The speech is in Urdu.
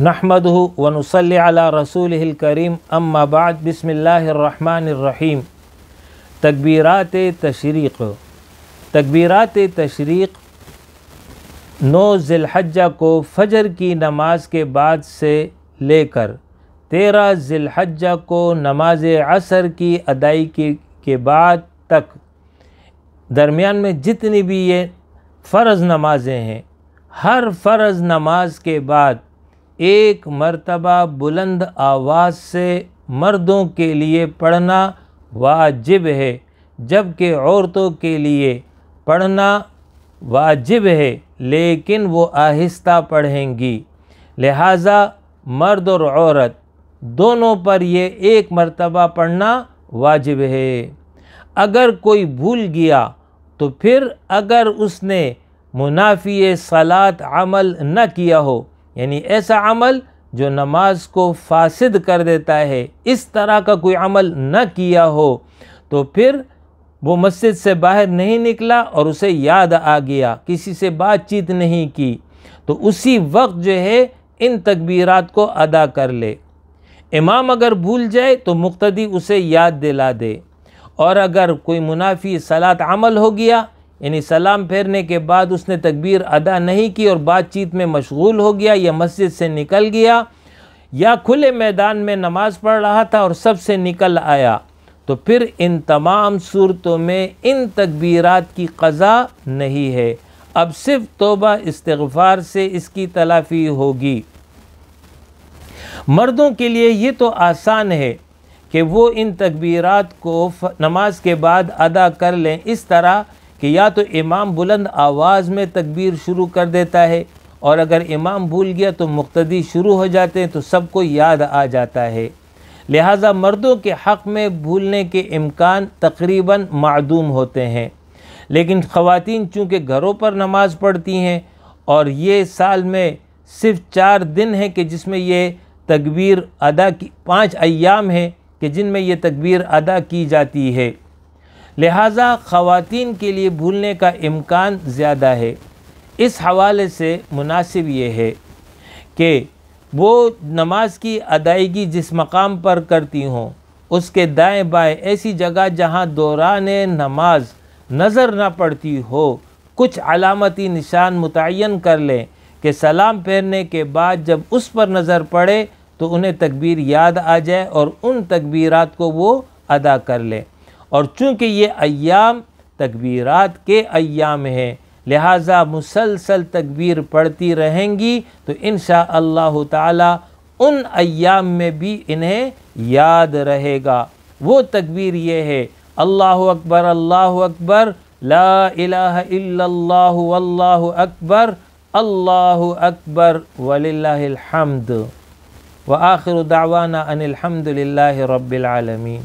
نحمد ون وصلی علیہ رسول الکریم اما بعد بسم اللہ الرحمن الرحیم تکبیرات تشریق تکبیرات تشریق نو ذی الحجہ کو فجر کی نماز کے بعد سے لے کر تیرہ ذی الحجہ کو نماز عصر کی ادائیگی کے بعد تک درمیان میں جتنی بھی یہ فرض نمازیں ہیں ہر فرض نماز کے بعد ایک مرتبہ بلند آواز سے مردوں کے لیے پڑھنا واجب ہے جبکہ عورتوں کے لیے پڑھنا واجب ہے لیکن وہ آہستہ پڑھیں گی لہٰذا مرد اور عورت دونوں پر یہ ایک مرتبہ پڑھنا واجب ہے اگر کوئی بھول گیا تو پھر اگر اس نے منافع صلات عمل نہ کیا ہو یعنی ایسا عمل جو نماز کو فاسد کر دیتا ہے اس طرح کا کوئی عمل نہ کیا ہو تو پھر وہ مسجد سے باہر نہیں نکلا اور اسے یاد آ گیا کسی سے بات چیت نہیں کی تو اسی وقت جو ہے ان تکبیرات کو ادا کر لے امام اگر بھول جائے تو مقتدی اسے یاد دلا دے اور اگر کوئی منافی صلات عمل ہو گیا یعنی سلام پھیرنے کے بعد اس نے تکبیر ادا نہیں کی اور بات چیت میں مشغول ہو گیا یا مسجد سے نکل گیا یا کھلے میدان میں نماز پڑھ رہا تھا اور سب سے نکل آیا تو پھر ان تمام صورتوں میں ان تکبیرات کی قضا نہیں ہے اب صرف توبہ استغفار سے اس کی تلافی ہوگی مردوں کے لیے یہ تو آسان ہے کہ وہ ان تکبیرات کو نماز کے بعد ادا کر لیں اس طرح کہ یا تو امام بلند آواز میں تکبیر شروع کر دیتا ہے اور اگر امام بھول گیا تو مقتدی شروع ہو جاتے ہیں تو سب کو یاد آ جاتا ہے لہٰذا مردوں کے حق میں بھولنے کے امکان تقریباً معدوم ہوتے ہیں لیکن خواتین چونکہ گھروں پر نماز پڑھتی ہیں اور یہ سال میں صرف چار دن ہیں کہ جس میں یہ تکبیر ادا کی پانچ ایام ہیں کہ جن میں یہ تکبیر ادا کی جاتی ہے لہٰذا خواتین کے لیے بھولنے کا امکان زیادہ ہے اس حوالے سے مناسب یہ ہے کہ وہ نماز کی ادائیگی جس مقام پر کرتی ہوں اس کے دائیں بائیں ایسی جگہ جہاں دوران نماز نظر نہ پڑتی ہو کچھ علامتی نشان متعین کر لیں کہ سلام پہننے کے بعد جب اس پر نظر پڑے تو انہیں تکبیر یاد آ جائے اور ان تکبیرات کو وہ ادا کر لیں اور چونکہ یہ ایام تکبیرات کے ایام ہیں لہٰذا مسلسل تکبیر پڑتی رہیں گی تو انشاءاللہ اللہ تعالیٰ ان ایام میں بھی انہیں یاد رہے گا وہ تکبیر یہ ہے اللہ اکبر اللہ اکبر لا الہ الا اللہ واللہ اکبر اللہ اکبر وللہ الحمد وآخر دعوانا ان الحمد للہ رب العالمین